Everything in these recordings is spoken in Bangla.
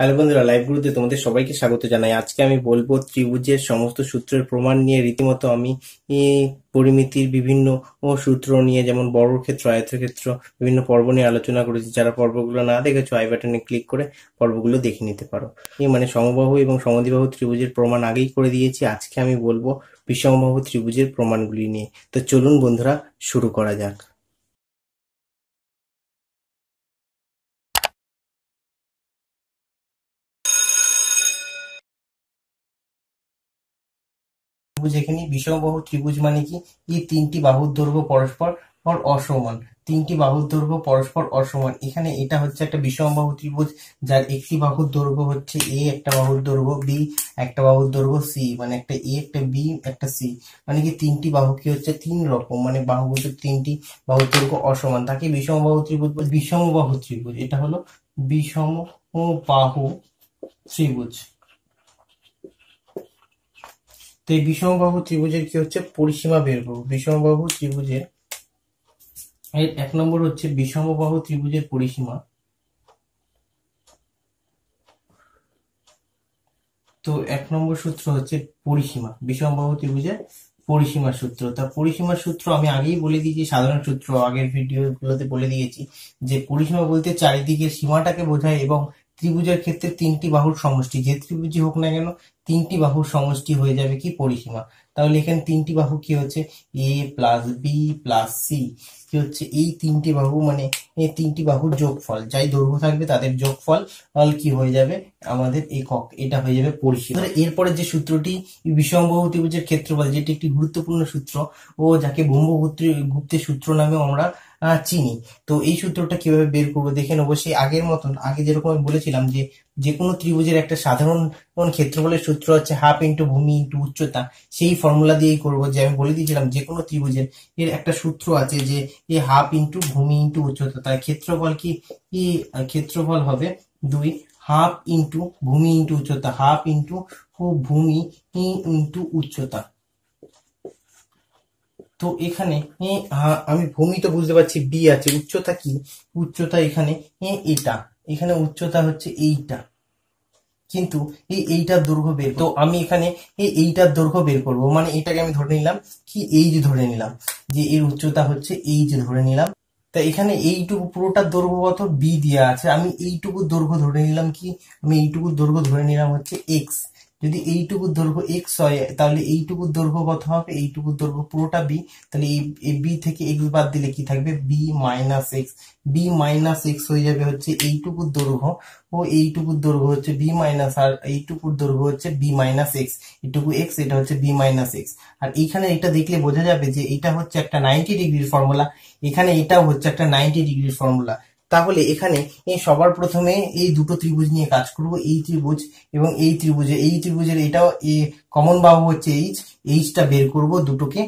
হ্যালো বন্ধুরা লাইভ গ্রুপে তোমাদের সবাইকে স্বাগত জানাই আজকে আমি বলবো ত্রিভুজের সমস্ত সূত্রের প্রমাণ নিয়ে রীতিমতো আমি পরিমিতির বিভিন্ন সূত্র নিয়ে যেমন বর্গক্ষেত্র আয়তক্ষেত্র বিভিন্ন পর্ব নিয়ে আলোচনা করেছি যারা পর্বগুলো না দেখেছো আই বাটনে ক্লিক করে পর্বগুলো দেখে নিতে পারো এই মানে সমবাহু এবং সমদ্বিবাহু ত্রিভুজের প্রমাণ আগেই করে দিয়েছি আজকে আমি বলবো বিষমবাহু ত্রিভুজের প্রমাণগুলি নিয়ে তো চলুন বন্ধুরা শুরু করা যাক ত্রিভুজ এখানে বিষমবাহু ত্রিভুজ মানে কি এই তিনটি বাহুর দৈর্ঘ্য পরস্পর অসমান তিনটি বাহুর দৈর্ঘ্য পরস্পর অসমান এখানে এটা হচ্ছে একটা বিষমবাহু ত্রিভুজ যার একটি বাহুর দৈর্ঘ্য হচ্ছে এ একটা বাহুর দৈর্ঘ্য বি একটা বাহুর দৈর্ঘ্য সি মানে একটা এ একটা বি একটা সি মানে কি তিনটি বাহু কি হচ্ছে তিন রকম মানে বাহুগুলোর তিনটি বাহুর দৈর্ঘ্য অসমান তাকে বিষমবাহু ত্রিভুজ বিষমবাহু ত্রিভুজ এটা হলো বিষম বাহু ত্রিভুজ তো এই বিষমবাহু ত্রিভুজের কি হচ্ছে পরিসীমা বের করবো বিষমবাহু ত্রিভুজের এর এক নম্বর হচ্ছে বিষমবাহু ত্রিভুজের পরিসীমা তো এক নম্বর সূত্র হচ্ছে পরিসীমা বিষমবাহু ত্রিভুজের পরিসীমা সূত্র তা পরিসীমার সূত্র আমি আগেই বলে দিয়েছি সাধারণ সূত্র আগের ভিডিওগুলোতে বলে দিয়েছি যে পরিসীমা বলতে চারিদিকের সীমাটাকে বোঝায় এবং ত্রিভুজের ক্ষেত্রে তিনটি বাহুর সমষ্টি যে ত্রিভুজই হোক না কেন তিনটি বাহুর সমষ্টি হয়ে যাবে কি পরিসীমা তাহলে এখানে তিনটি বাহু কি হচ্ছে A plus B plus C কি হচ্ছে এই তিনটি বাহু মানে এই তিনটি বাহুর যোগফল যাই দৈর্ঘ্য থাকবে তাদের যোগফল কি হয়ে যাবে আমাদের একক এটা হয়ে যাবে পরিসীমা এরপরে যে সূত্রটি বিষমবাহু ত্রিভুজের ক্ষেত্রফল যেটি একটি গুরুত্বপূর্ণ সূত্র ও যাকে ব্রহ্মগুপ্ত গুপ্তের সূত্র নামেও আমরা চিনি তো এই সূত্রটা কিভাবে বের করবো দেখে অবশ্যই সেই আগের মতন আগে যেরকম আমি বলেছিলাম যে যে কোনো ত্রিভুজের একটা সাধারণ ক্ষেত্রফলের সূত্র হচ্ছে হাফ ইন্টু ভূমি ইন্টু উচ্চতা সেই ফর্মুলা দিয়েই করবো যে আমি বলে দিয়েছিলাম যে কোনো ত্রিভুজের এর একটা সূত্র আছে যে এই হাফ ইন্টু ভূমি ইন্টু উচ্চতা তার ক্ষেত্রফল কি ক্ষেত্রফল হবে দুই হাফ ইন্টু ভূমি ইন্টু উচ্চতা হাফ ইন্টু ভূমি ইন্টু উচ্চতা তো এখানে আমি ভূমি তো বুঝতে পারছি বি আছে উচ্চতা কি উচ্চতা এখানে এটা এখানে উচ্চতা হচ্ছে এইটা কিন্তু এই এইটার দৈর্ঘ্য বের তো আমি এখানে এই এইটার দৈর্ঘ্য বের করব মানে এটাকে আমি ধরে নিলাম কি এইচ ধরে নিলাম যে এর উচ্চতা হচ্ছে এইচ ধরে নিলাম তা এখানে এইটুকু পুরোটা দৈর্ঘ্য কত বি দেওয়া আছে আমি এইটুকু দৈর্ঘ্য ধরে নিলাম কি আমি এইটুকু দৈর্ঘ্য ধরে নিলাম হচ্ছে এক্স যদি এইটুকু দৈর্ঘ্য এক্স হয় তাহলে এইটুকু দৈর্ঘ্য কত হবে এইটুকু দৈর্ঘ্য পুরোটা বি তাহলে এই বি থেকে এক্স বাদ দিলে কি থাকবে B minus X B minus X হয়ে যাবে হচ্ছে এইটুকু দৈর্ঘ্য ও এইটুকু দৈর্ঘ্য হচ্ছে বি মাইনাস আর এইটুকুর দৈর্ঘ্য হচ্ছে বি মাইনাস এক্স এটুকু এক্স এটা হচ্ছে বি মাইনাস এক্স আর এখানে এটা দেখলে বোঝা যাবে যে এটা হচ্ছে একটা নাইনটি ডিগ্রির ফর্মুলা এখানে এটাও হচ্ছে একটা নাইনটি ডিগ্রির ফর্মুলা তাহলে এখানে সবার প্রথমে এই দুটো ত্রিভুজ নিয়ে কাজ করব এই ত্রিভুজ এবং এই ত্রিভুজে এই ত্রিভুজের এটাও কমন বাহু হচ্ছে এইচ এইচটা বের করব দুটোকে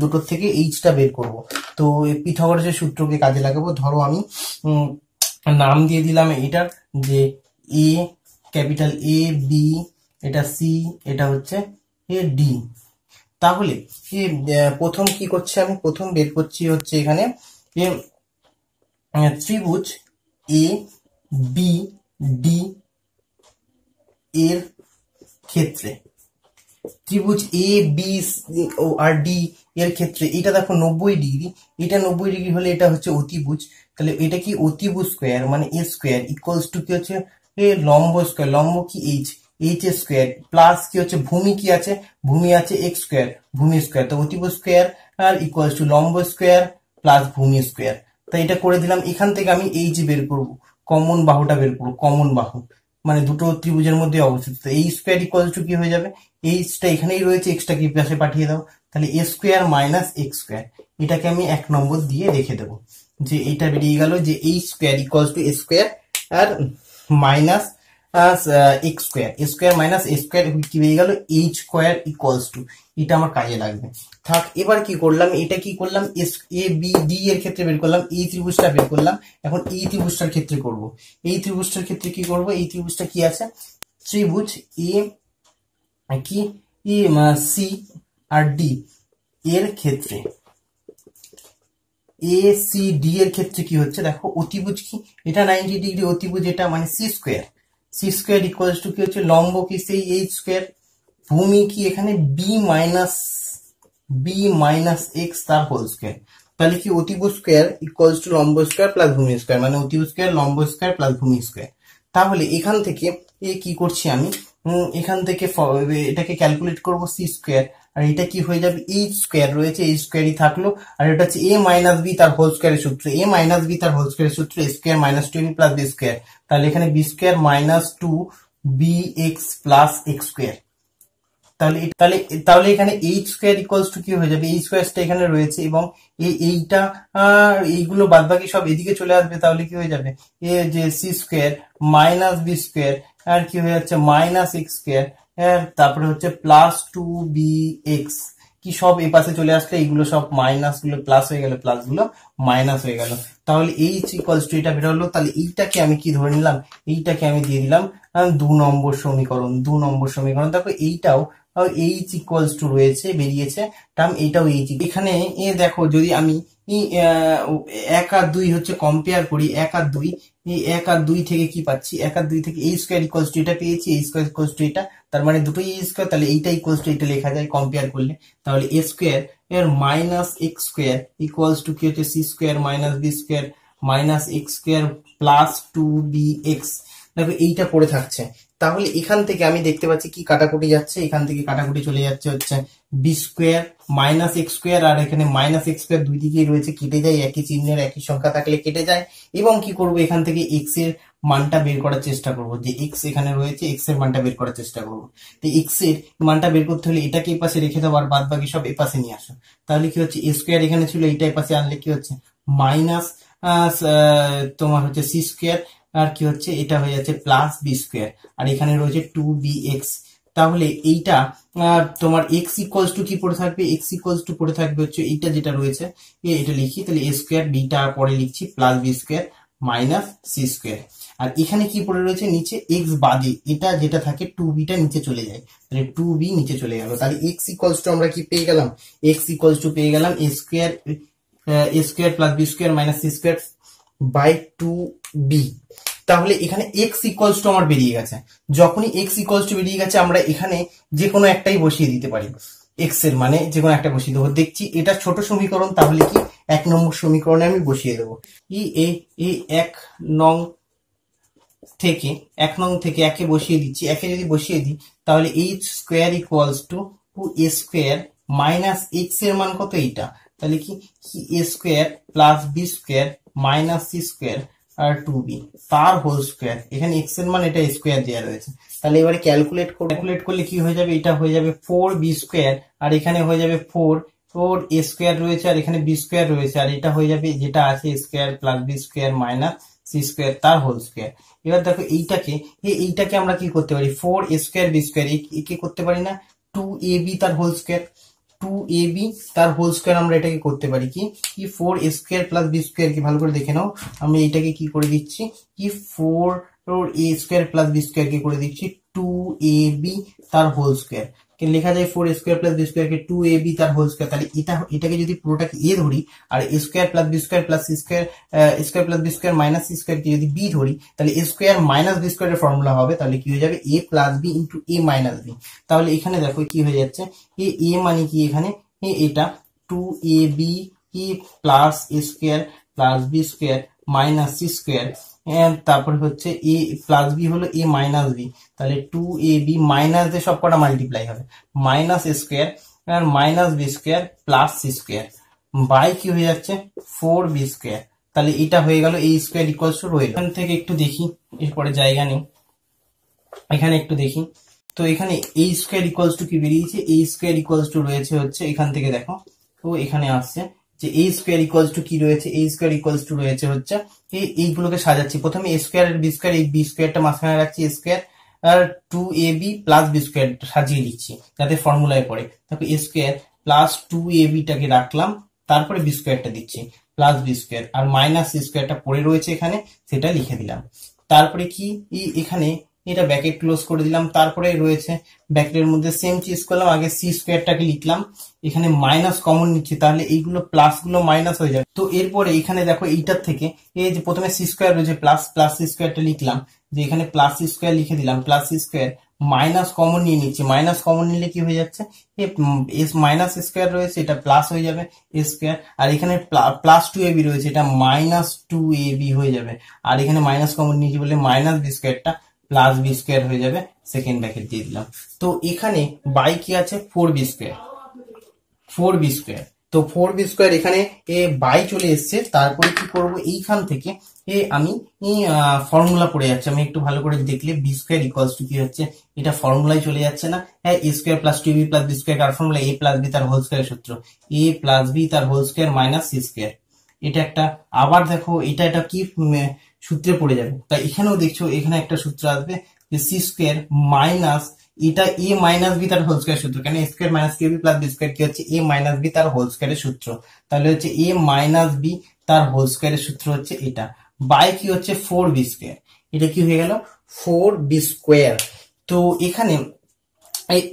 দুটোর থেকে এইচটা বের করব তো পিথাগোরাসের সূত্রকে কাজে লাগাবো ধরো আমি নাম দিয়ে দিলাম এটার যে এ ক্যাপিটাল এ বি এটা সি এটা হচ্ছে এ ডি তাহলে প্রথম কি করছে আমি প্রথম বের করছি হচ্ছে এখানে ত্রিভুজ হ্যাঁ। এ বি ডি এর ক্ষেত্রে ত্রিভুজ A B O R D এর ক্ষেত্রে এটা দেখো নব্বই ডিগ্রি এটা নব্বই ডিগ্রি হলে এটা হচ্ছে অতিভুজ তাহলে এটা কি অতিভুজ স্কোয়ার মানে এ স্কোয়ার ইকুয়ালস টু কি হচ্ছে লম্ব স্কোয়ার লম্ব কি এইচ এইচ স্কোয়ার প্লাস কি হচ্ছে ভূমি কি আছে ভূমি আছে এক্স স্কোয়ার ভূমি স্কোয়ার তো অতিভুজ স্কোয়ার আর ইকুয়ালস টু লম্ব স্কোয়ার প্লাস ভূমি স্কোয়ার তাই এটা করে দিলাম এখান থেকে আমি এই যে বের করব কমন বাহুটা বের করবো কমন বাহু মানে দুটো ত্রিভুজের মধ্যে অবস্থিত তো এই স্কোয়ার ইকুয়াল টু কি হয়ে যাবে এইচটা এখানেই রয়েছে এক্সটা কি পাশে পাঠিয়ে দাও তাহলে A square minus X square এটাকে আমি এক নম্বর দিয়ে রেখে দেবো যে এটা বেরিয়ে গেল যে এই square equal to A square আর minus Uh, x square square minus square কি হয়ে গেল এইচ স্কোয়ার ইকুয়ালস টু এটা আমার কাজে লাগবে থাক এবার কি করলাম এটা কি করলাম এস এ বি ডি এর ক্ষেত্রে বের করলাম এই ত্রিভুজটা বের করলাম এখন ত্রিভুজটার ক্ষেত্রে করবো এই ত্রিভুজটার ক্ষেত্রে কি করব এই ত্রিভুজটা কি আছে ত্রিভুজ এ কি সি আর ডি এর ক্ষেত্রে এ সি ডি এর ক্ষেত্রে কি হচ্ছে দেখো অতিভুজ কি এটা নাইনটি ডিগ্রি অতিভুজ এটা মানে C square C square equals to কি হচ্ছে লম্ব কি সেই এইচ স্কোয়ার ভূমি কি এখানে B minus B minus X তার হোল স্কোয়ার তাহলে কি অতিব স্কোয়ার ইকুয়ালস টু লম্ব স্কোয়ার প্লাস ভূমি স্কোয়ার মানে অতিব স্কোয়ার লম্ব স্কোয়ার প্লাস ভূমি স্কোয়ার তাহলে এখান থেকে এ কি করছি আমি এখান থেকে এটাকে ক্যালকুলেট করবো সি স্কোয়ার আর এটা কি হয়ে যাবে এইচ e স্কোয়ার রয়েছে এইচ e স্কোয়ারই থাকলো আর এটা হচ্ছে এ মাইনাস বি তার হোল স্কোয়ারের সূত্র এ মাইনাস বি তার হোল স্কোয়ারের সূত্র square minus two plus B square তাহলে এখানে B square minus two B X plus X square তাহলে তাহলে তাহলে এখানে এইচ স্কোয়ার ইকুয়ালস টু কি হয়ে যাবে এই স্কোয়ারটা এখানে রয়েছে এবং এইটা এইগুলো বাদবাকি সব এদিকে চলে আসবে তাহলে কি হয়ে যাবে এ যে C square minus B square আর কি হয়ে যাচ্ছে মাইনাস এক্স স্কোয়ার তারপরে হচ্ছে প্লাস টু বি এক্স কি সব এ পাশে চলে আসলে এইগুলো সব মাইনাস গুলো প্লাস হয়ে গেল প্লাস গুলো মাইনাস হয়ে গেল তাহলে এই ইকুয়ালস টু এটা বেরোলো তাহলে এইটাকে আমি কি ধরে নিলাম এইটাকে আমি দিয়ে দিলাম দু নম্বর সমীকরণ দু নম্বর সমীকরণ দেখো এইটাও এইচ ইকুয়ালস টু রয়েছে বেরিয়েছে টার্ম এইটাও এইচ এখানে এ দেখো যদি আমি এক আর দুই হচ্ছে কম্পেয়ার করি এক আর দুই এই এক আর দুই থেকে কি পাচ্ছি এক আর দুই থেকে এই স্কোয়ার ইকোয়াল টু এটা পেয়েছি এই স্কোয়ার ইকোয়াল টু এটা তার মানে দুটোই এই স্কোয়ার তাহলে এইটা ইকোয়াল টু এটা লেখা যায় কম্পেয়ার করলে তাহলে এ স্কোয়ার এর minus X square equals to কি হচ্ছে C square minus B square minus X square plus two B X দেখো এইটা পড়ে থাকছে তাহলে এখান থেকে আমি দেখতে পাচ্ছি কি কাটাকুটি যাচ্ছে এখান থেকে কাটাকুটি চলে যাচ্ছে হচ্ছে B square minus X square আর এখানে মাইনাস এক্স স্কোয়ার দুই দিকেই রয়েছে কেটে যায় একই চিহ্নের একই সংখ্যা থাকলে কেটে যায় এবং কি করব এখান থেকে এক্স এর মানটা বের করার চেষ্টা করব যে এক্স এখানে রয়েছে এক্স এর মানটা বের করার চেষ্টা করব তো এক্স এর মানটা বের করতে হলে এটাকে এপাশে রেখে দাও আর বাদ বাকি সব এপাশে নিয়ে আসো তাহলে কি হচ্ছে এ স্কোয়ার এখানে ছিল এটা পাশে আনলে কি হচ্ছে মাইনাস তোমার হচ্ছে সি স্কোয়ার আর কি হচ্ছে এটা হয়ে যাচ্ছে প্লাস বি স্কোয়ার আর এখানে রয়েছে টু বি এক্স তাহলে এইটা তোমার এক্স ইকোয়ালস টু কি পড়ে থাকবে এক্স ইকোয়ালস টু পড়ে থাকবে হচ্ছে এইটা যেটা রয়েছে এটা লিখি তাহলে এ স্কোয়ার বিটা পরে লিখছি plus B square minus C square আর এখানে কি পড়ে রয়েছে নিচে এক্স বাদে এটা যেটা থাকে টু বিটা নিচে চলে যায় তাহলে টু বি নিচে চলে গেল তাহলে এক্স ইকোয়ালস টু আমরা কি পেয়ে গেলাম এক্স ইকোয়ালস টু পেয়ে গেলাম A square A square plus B square minus C square by two B তাহলে এখানে এক্স ইকোয়ালস টু আমার বেরিয়ে গেছে যখনই এক্স ইকোয়ালস টু বেরিয়ে গেছে আমরা এখানে যে কোনো একটাই বসিয়ে দিতে পারি এক্স এর মানে যে কোনো একটা বসিয়ে দেবো দেখছি এটা ছোট সমীকরণ তাহলে কি এক নম্বর সমীকরণে আমি বসিয়ে দেবো ই এ এ এক নং থেকে এক নং থেকে একে বসিয়ে দিচ্ছি একে যদি বসিয়ে দিই তাহলে H square equals to to A square minus X এর মান কত এইটা তাহলে কি A square plus B square minus C square আর টু বি তার হোল স্কোয়ার এখানে এক্স এর মান এটা স্কোয়ার দেওয়া রয়েছে তাহলে এবারে ক্যালকুলেট ক্যালকুলেট করলে কি হয়ে যাবে এটা হয়ে যাবে ফোর বি স্কোয়ার আর এখানে হয়ে যাবে ফোর ফোর এ স্কোয়ার রয়েছে আর এখানে বি স্কোয়ার রয়েছে আর এটা হয়ে যাবে যেটা আছে square plus B square minus C square তার হোল স্কোয়ার এবার দেখো এইটাকে এইটাকে আমরা কি করতে পারি four A square B square একে করতে পারি না টু এ বি তার whole square two A B তার হোল স্কোয়ার আমরা এটাকে করতে পারি কি কি four A square plus B স্কোয়ারকে ভালো করে দেখে নাও আমি এটাকে কি করে দিচ্ছি কি four A square plus B স্কোয়ারকে করে দিচ্ছি টু এ বি তার হোল স্কোয়ার কিন্তু লেখা যায় four square plus B square কে টু এ বি তার হোল স্কোয়ার তাহলে এটা এটাকে যদি পুরোটাকে এ ধরি আর square plus B square plus square square plus B square minus square কে যদি বি ধরি তাহলে স্কোয়ার মাইনাস বি স্কোয়ারের ফর্মুলা হবে তাহলে কি হয়ে যাবে A plus B into A minus B তাহলে এখানে দেখো কি হয়ে যাচ্ছে এ এ মানে কি এখানে এটা two A B plus A square plus B square minus C square তারপরে হচ্ছে এ প্লাস বি হলো এ মাইনাস বি তাহলে টু এ বি মাইনাস দিয়ে সব কটা মাল্টিপ্লাই হবে মাইনাস স্কোয়ার আর minus B square plus C square by কি হয়ে যাচ্ছে ফোর বি স্কোয়ার তাহলে এটা হয়ে গেল এই স্কোয়ার ইকুয়ালস টু রয়েল এখান থেকে একটু দেখি এরপরে জায়গা নেই এখানে একটু দেখি তো এখানে এই স্কোয়ার ইকুয়ালস টু কি বেরিয়েছে এই স্কোয়ার ইকুয়ালস টু রয়েছে হচ্ছে এখান থেকে দেখো তো এখানে আসছে যে এ স্কোয়ার ইকুয়ালস টু কি রয়েছে এ স্কোয়ার ইকুয়ালস টু রয়েছে হচ্ছে এইগুলোকে সাজাচ্ছি প্রথমে এ স্কোয়ার আর বি স্কোয়ার এই বি স্কোয়ারটা মাঝখানে রাখছি এ স্কোয়ার আর two A B plus B square সাজিয়ে দিচ্ছি যাতে ফর্মুলায় পড়ে তারপর A square plus two A বিটাকে রাখলাম তারপরে বি স্কোয়ারটা দিচ্ছি প্লাস বি স্কোয়ার আর মাইনাস স্কোয়ারটা পড়ে রয়েছে এখানে সেটা লিখে দিলাম তারপরে কি এখানে এটা ব্যাকেট ক্লোজ করে দিলাম তারপরে রয়েছে ব্যাকেটের মধ্যে সেম চিজ করলাম আগে সি স্কোয়ারটাকে লিখলাম এখানে মাইনাস কমন নিচ্ছি তাহলে এইগুলো প্লাস গুলো মাইনাস হয়ে যাবে তো এরপরে এখানে দেখো এইটার থেকে এই যে প্রথমে সি স্কোয়ার রয়েছে প্লাস প্লাস সি স্কোয়ারটা লিখলাম যে এখানে প্লাস সি স্কোয়ার লিখে দিলাম plus C square minus common নিয়ে নিচ্ছি মাইনাস কমন নিলে কি হয়ে যাচ্ছে এস মাইনাস স্কোয়ার রয়েছে এটা প্লাস হয়ে যাবে স্কোয়ার আর এখানে প্লাস টু বি রয়েছে এটা মাইনাস টু বি হয়ে যাবে আর এখানে মাইনাস কমন নিয়েছি বলে মাইনাস বি স্কোয়ারটা প্লাস বি স্কোয়ার হয়ে যাবে সেকেন্ড ব্র্যাকেট দিয়ে দিলাম তো এখানে বাই কি আছে four B square four B square তো ফোর বি স্কোয়ার এখানে এ বাই চলে এসছে তারপরে কি করবো এইখান থেকে এ আমি ফর্মুলা পড়ে যাচ্ছে আমি একটু ভালো করে দেখলে বি স্কোয়ার ইকুয়ালস টু কি হচ্ছে এটা ফর্মুলায় চলে যাচ্ছে না হ্যাঁ A square plus two B plus B square কার ফর্মুলা এ প্লাস বি তার হোল স্কোয়ার সূত্র এ প্লাস বি তার whole square minus C square এটা একটা আবার দেখো এটা এটা কি সূত্রে পড়ে যাবে তাই এখানেও দেখছো এখানে একটা সূত্র আসবে যে সি স্কোয়ার মাইনাস এটা এ মাইনাস বি তার হোল স্কোয়ার সূত্র কেন স্কোয়ার মাইনাস কে বি প্লাস বি স্কোয়ার কি হচ্ছে এ মাইনাস বি তার হোল স্কোয়ারের সূত্র তাহলে হচ্ছে এ মাইনাস বি তার হোল স্কোয়ারের সূত্র হচ্ছে এটা বাই কি হচ্ছে ফোর বি স্কোয়ার এটা কি হয়ে গেল ফোর বি স্কোয়ার তো এখানে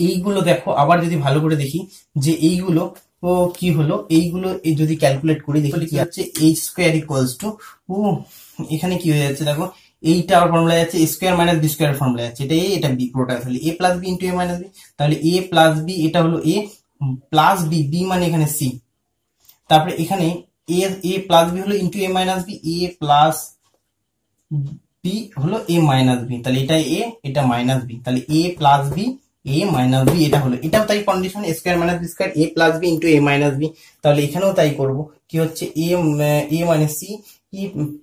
এইগুলো দেখো আবার যদি ভালো করে দেখি যে এইগুলো ও কি হলো এইগুলো যদি ক্যালকুলেট করি দেখি কি হচ্ছে এইচ স্কোয়ার ইকুয়ালস টু এখানে কি হয়ে যাচ্ছে দেখো এইটার ফর্মুলা যাচ্ছে square minus B square formula যাচ্ছে এটা এ এটা বি পুরোটা A plus B into A minus B তাহলে এ প্লাস বি এটা হলো এ প্লাস বি বি মানে এখানে সি তারপরে এখানে এ এ প্লাস বি হলো into A minus B A plus B হলো এ মাইনাস বি তাহলে এটা এ এটা মাইনাস বি তাহলে A plus B A minus B এটা হলো এটাও তাই condition square minus B square A plus B into A minus B তাহলে এখানেও তাই করব কি হচ্ছে এ এ মানে সি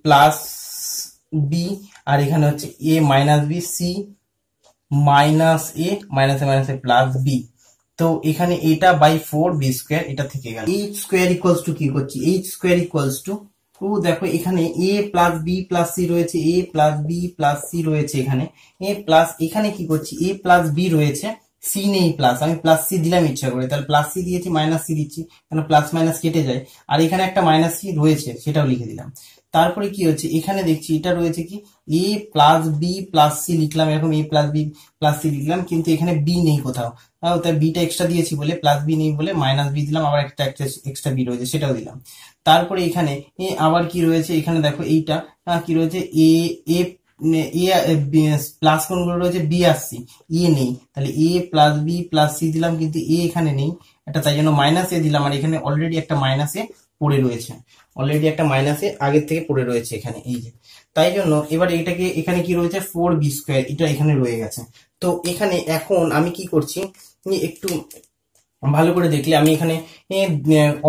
প্লাস e বি আর এখানে হচ্ছে A minus B C minus A minus A minus A plus B তো এখানে এটা বাই ফোর বি স্কোয়ার এটা থেকে গেল এইচ স্কোয়ার ইকুয়ালস টু কি করছি H square equals to to দেখো এখানে A plus B plus C রয়েছে A plus B plus C রয়েছে এখানে এ প্লাস এখানে কি করছি এ প্লাস বি রয়েছে সি নেই প্লাস আমি প্লাস সি দিলাম ইচ্ছা করে তাহলে প্লাস সি দিয়েছি মাইনাস সি দিচ্ছি কেন প্লাস মাইনাস কেটে যায় আর এখানে একটা মাইনাস সি রয়েছে সেটাও লিখে দিলাম তারপরে কি হচ্ছে এখানে দেখছি এটা রয়েছে কি A plus B plus C লিখলাম এরকম A plus B plus C লিখলাম কিন্তু এখানে বি নেই কোথাও তার বিটা এক্সট্রা দিয়েছি বলে প্লাস বি নেই বলে মাইনাস বি দিলাম আবার একটা এক্সট্রা বি রয়েছে সেটাও দিলাম তারপরে এখানে আবার কি রয়েছে এখানে দেখো এইটা কি রয়েছে মানে এ এ প্লাস কোনগুলো রয়েছে বি আর সি এ নেই তাহলে A plus B plus C দিলাম কিন্তু এ এখানে নেই একটা তাই জন্য মাইনাস এ দিলাম আর এখানে অলরেডি একটা মাইনাস এ পড়ে রয়েছে অলরেডি একটা মাইনাসে আগের থেকে পড়ে রয়েছে এখানে এই যে তাই জন্য এবার এটাকে এখানে কি রয়েছে ফোর বি স্কোয়ার এটা এখানে রয়ে গেছে তো এখানে এখন আমি কি করছি একটু ভালো করে দেখলে আমি এখানে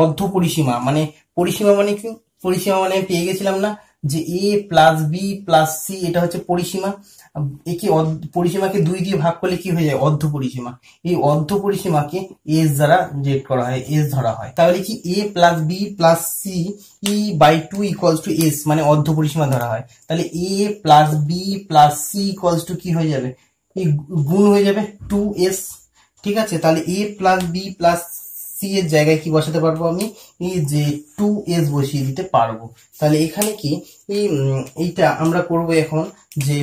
অর্ধ পরিসীমা মানে পরিসীমা মানে কি পরিসীমা মানে পেয়ে গেছিলাম না যে A plus B plus C এটা হচ্ছে পরিসীমা একে পরিসীমাকে দুই দিয়ে ভাগ করলে কি হয়ে যায় অর্ধ পরিসীমা এই অর্ধ পরিসীমাকে এস দ্বারা জেড করা হয় এস ধরা হয় তাহলে কি A plus B plus C ই by two equals to S মানে অর্ধ পরিসীমা ধরা হয় তাহলে A plus B plus C equals to কি হয়ে যাবে এই গুণ হয়ে যাবে টু এস ঠিক আছে তাহলে A plus B plus C এর জায়গায় কি বসাতে পারবো আমি এই যে টু এস বসিয়ে দিতে পারবো তাহলে এখানে কি এইটা আমরা করব এখন যে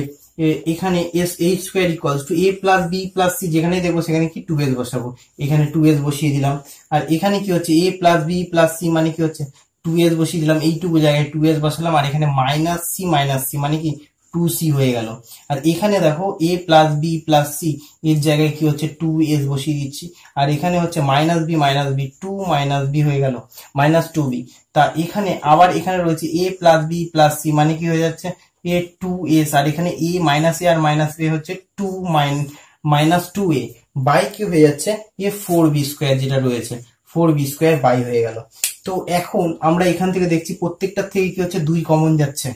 এখানে S H square equals to A plus B plus C যেখানে দেখবো সেখানে কি টু এস বসাবো এখানে টু এস বসিয়ে দিলাম আর এখানে কি হচ্ছে A plus B plus C মানে কি হচ্ছে টু এস বসিয়ে দিলাম এইটুকু জায়গায় টু এস বসালাম আর এখানে মাইনাস সি মাইনাস সি মানে কি টু সি হয়ে গেল আর এখানে দেখো A plus B plus C এর জায়গায় কি হচ্ছে টু এস বসিয়ে দিচ্ছি আর এখানে হচ্ছে minus B minus B two minus B হয়ে গেল মাইনাস টু বি তা এখানে আবার এখানে রয়েছে A plus B plus C মানে কি হয়ে যাচ্ছে এ টু এস আর এখানে এ minus A R minus A হচ্ছে টু মাইন মাইনাস টু এ বাই কি হয়ে যাচ্ছে এ ফোর বি স্কোয়ার যেটা রয়েছে ফোর বি স্কোয়ার বাই হয়ে গেল তো এখন আমরা এখান থেকে দেখছি প্রত্যেকটার থেকে কি হচ্ছে দুই কমন যাচ্ছে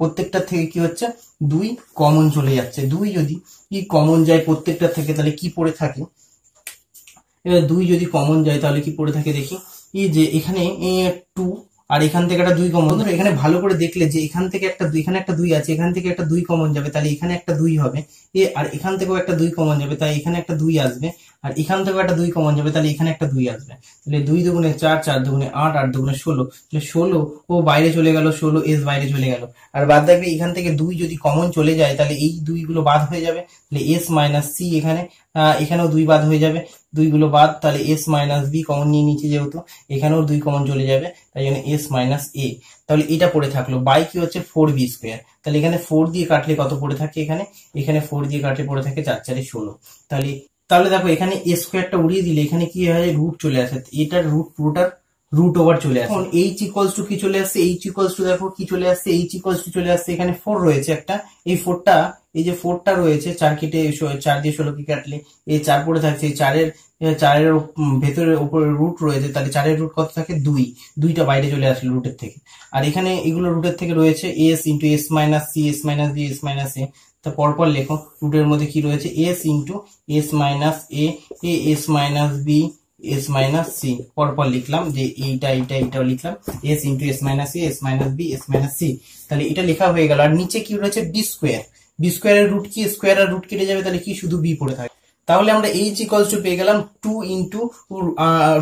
প্রত্যেকটার থেকে কি হচ্ছে দুই কমন চলে যাচ্ছে দুই যদি কি e কমন যায় প্রত্যেকটা থেকে তাহলে কি পড়ে থাকে এবার দুই যদি কমন যায় তাহলে কি পড়ে থাকে দেখি এই যে এখানে টু আর এখান থেকে একটা দুই কমন ধরো এখানে ভালো করে দেখলে যে এখান থেকে একটা দুই এখানে একটা দুই আছে এখান থেকে একটা দুই কমন যাবে তাহলে এখানে একটা দুই হবে এ আর এখান থেকেও একটা দুই কমন যাবে তাই এখানে একটা দুই আসবে আর এখান থেকে একটা দুই কমন যাবে তাহলে এখানে একটা দুই আসবে তাহলে দুই দুগুণে চার চার দুগুণে আট আট দুগুণে ষোলো তাহলে ষোলো ও বাইরে চলে গেল ষোলো এস বাইরে চলে গেল আর বাদ দেখবে এখান থেকে দুই যদি কমন চলে যায় তাহলে এই দুইগুলো বাদ হয়ে যাবে তাহলে এস মাইনাস সি এখানে এখানেও দুই বাদ হয়ে যাবে দুইগুলো বাদ তাহলে এস মাইনাস বি কমন নিয়ে নিচে যেহেতু এখানেও দুই কমন চলে যাবে তাই জন্য এস মাইনাস এ তাহলে এটা পড়ে থাকলো বাই কি হচ্ছে ফোর বি স্কোয়ার তাহলে এখানে ফোর দিয়ে কাটলে কত পড়ে থাকে এখানে এখানে ফোর দিয়ে কাটলে পড়ে থাকে চার চারে ষোলো তাহলে তাহলে দেখো এখানে এ স্কোয়ারটা উড়িয়ে দিলে এখানে কি হয় রুট চলে আসে এটার রুট পুরোটার রুট ওভার চলে আসে এখন এইচ ইকলস টু কি চলে আসছে এইচ ইকলস টু দেখো কি চলে আসছে এইচ ইকলস টু চলে আসছে এখানে ফোর রয়েছে একটা এই ফোরটা এই যে ফোরটা রয়েছে চার কেটে চার দিয়ে ষোলোকে কাটলে এই চার পড়ে থাকছে এই চারের চারের ভেতরে উপরে রুট রয়েছে তাহলে চারের রুট কত থাকে দুই দুইটা বাইরে চলে আসলো রুটের থেকে আর এখানে এগুলো রুটের থেকে রয়েছে S into S minus C S minus B S minus A তা পরপর লেখো রুটের মধ্যে কি রয়েছে S into S minus A S minus B S minus C পরপর লিখলাম যে এইটা এইটা এটাও লিখলাম S into S minus A S minus B S minus C তাহলে এটা লেখা হয়ে গেল আর নিচে কি রয়েছে বি স্কোয়ার বি স্কোয়ারের রুট কি স্কোয়ার আর রুট কেটে যাবে তাহলে কি শুধু বি পড়ে থাকে তাহলে আমরা এইচ ইকলস টু পেয়ে গেলাম two into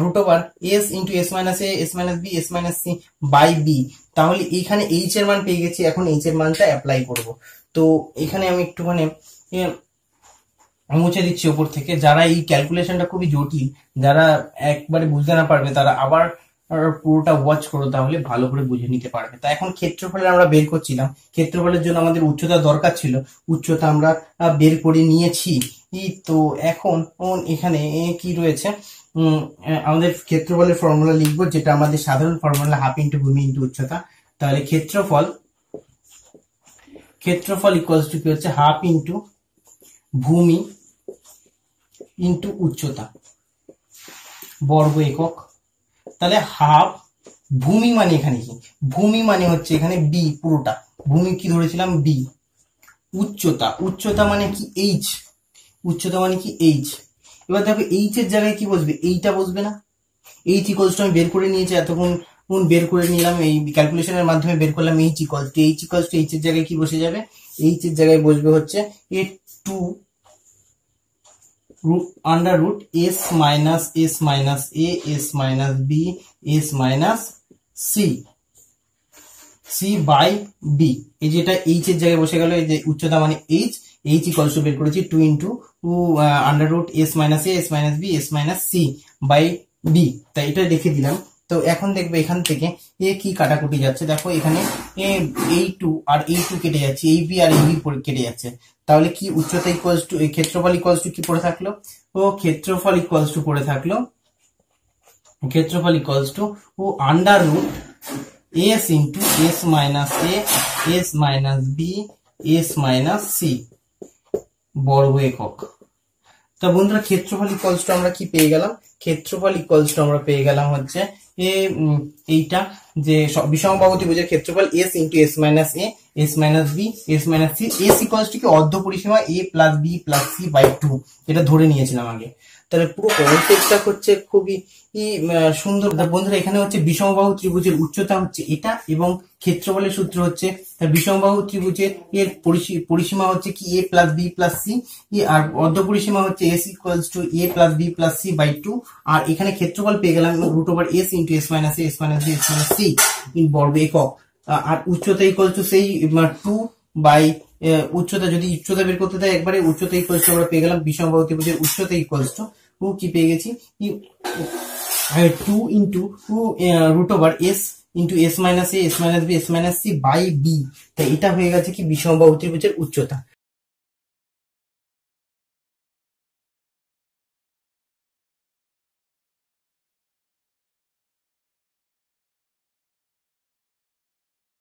root over S into S minus A S minus B S minus C by B তাহলে এইখানে এইচ এর মান পেয়ে গেছি এখন এইচ এর মানটা অ্যাপ্লাই করবো তো এখানে আমি একটুখানি মুছে দিচ্ছি ওপর থেকে যারা এই ক্যালকুলেশনটা খুবই জটিল যারা একবারে বুঝতে না পারবে তারা আবার পুরোটা ওয়াচ করো তাহলে ভালো করে বুঝে নিতে পারবে তা এখন ক্ষেত্রফলের আমরা বের করছিলাম ক্ষেত্রফলের জন্য আমাদের উচ্চতা দরকার ছিল উচ্চতা আমরা বের করে নিয়েছি তো এখন এখানে কি রয়েছে আমাদের ক্ষেত্রফলের ফর্মুলা লিখবো যেটা আমাদের সাধারণ ফর্মুলা হাফ ইন্টু ভূমি ইন্টু উচ্চতা তাহলে ক্ষেত্রফল ক্ষেত্রফল ইকুয়ালস টু কি হচ্ছে হাফ ইন্টু ভূমি ইন্টু উচ্চতা বর্গ একক তাহলে হাফ ভূমি মানে এখানে কি ভূমি মানে হচ্ছে এখানে বি পুরোটা ভূমি কি ধরেছিলাম বি উচ্চতা উচ্চতা মানে কি এইচ উচ্চতা মানে কি এইচ এবার দেখো এইচ এর জায়গায় কি বসবে এইটা বসবে না এইচ ইকোয়ালস আমি বের করে নিয়েছি এতক্ষণ নুন বের করে নিলাম এই ক্যালকুলেশনের মাধ্যমে বের করলাম H equal to H equal to H এর জায়গায় কি বসে যাবে এইচ এর জায়গায় বসবে হচ্ছে A two under root S minus S minus A S minus B S minus C C by B এই যেটা এইচ এর জায়গায় বসে গেল এই যে উচ্চতা মানে এইচ এইচ ইকলস টু বের করেছি two into under root S minus A S minus B S minus C by B তাই এটা দেখে দিলাম তো এখন দেখবে এখান থেকে এ কি কাটাকুটি যাচ্ছে দেখো এখানে এ এই টু আর এই টু কেটে যাচ্ছে এই বি আর এই বি কেটে যাচ্ছে তাহলে কি উচ্চতা ইকুয়ালস টু ক্ষেত্রফল ইকুয়ালস টু কি পড়ে থাকলো ও ক্ষেত্রফল ইকুয়ালস টু পড়ে থাকলো ক্ষেত্রফল ইকুয়ালস টু ও under root S into S minus A S minus B S minus C বর্গ একক তা বন্ধুরা ক্ষেত্রফল ইকুয়ালস টু আমরা কি পেয়ে গেলাম ক্ষেত্রফল ইকুয়ালস টু আমরা পেয়ে গেলাম হচ্ছে এ এইটা যে বিষম বুঝে ক্ষেত্রফল S into S minus A S minus B S minus C S equals to কি অর্ধ পরিসীমা A plus B plus C by two এটা ধরে নিয়েছিলাম আগে তাহলে পুরো কনসেপ্টটা হচ্ছে খুবই সুন্দর বন্ধুরা এখানে হচ্ছে বিষমবাহু ত্রিভুজের উচ্চতা হচ্ছে এটা এবং ক্ষেত্রফলের সূত্র হচ্ছে বিষমবাহু ত্রিভুজের এর পরিসীমা হচ্ছে কি A plus B plus C আর অর্ধ পরিসীমা হচ্ছে S equals to A plus B plus C by two আর এখানে ক্ষেত্রফল পেয়ে গেলাম root over S into S minus S minus S minus C in বর্গ একক আর উচ্চতা ইকুয়াল টু সেই টু মানে বাই উচ্চতা যদি উচ্চতা বের করতে দেয় একবারে উচ্চতা ইকুয়াল টু আমরা পেয়ে গেলাম বিষমবাহু ত্রিভুজের উচ্চতা ইকুয়াল টু টু কি পেয়ে গেছি two into two root over S into S minus A S minus B S minus C by B তাই এটা হয়ে গেছে কি বিষমবাহু ত্রিভুজের উচ্চতা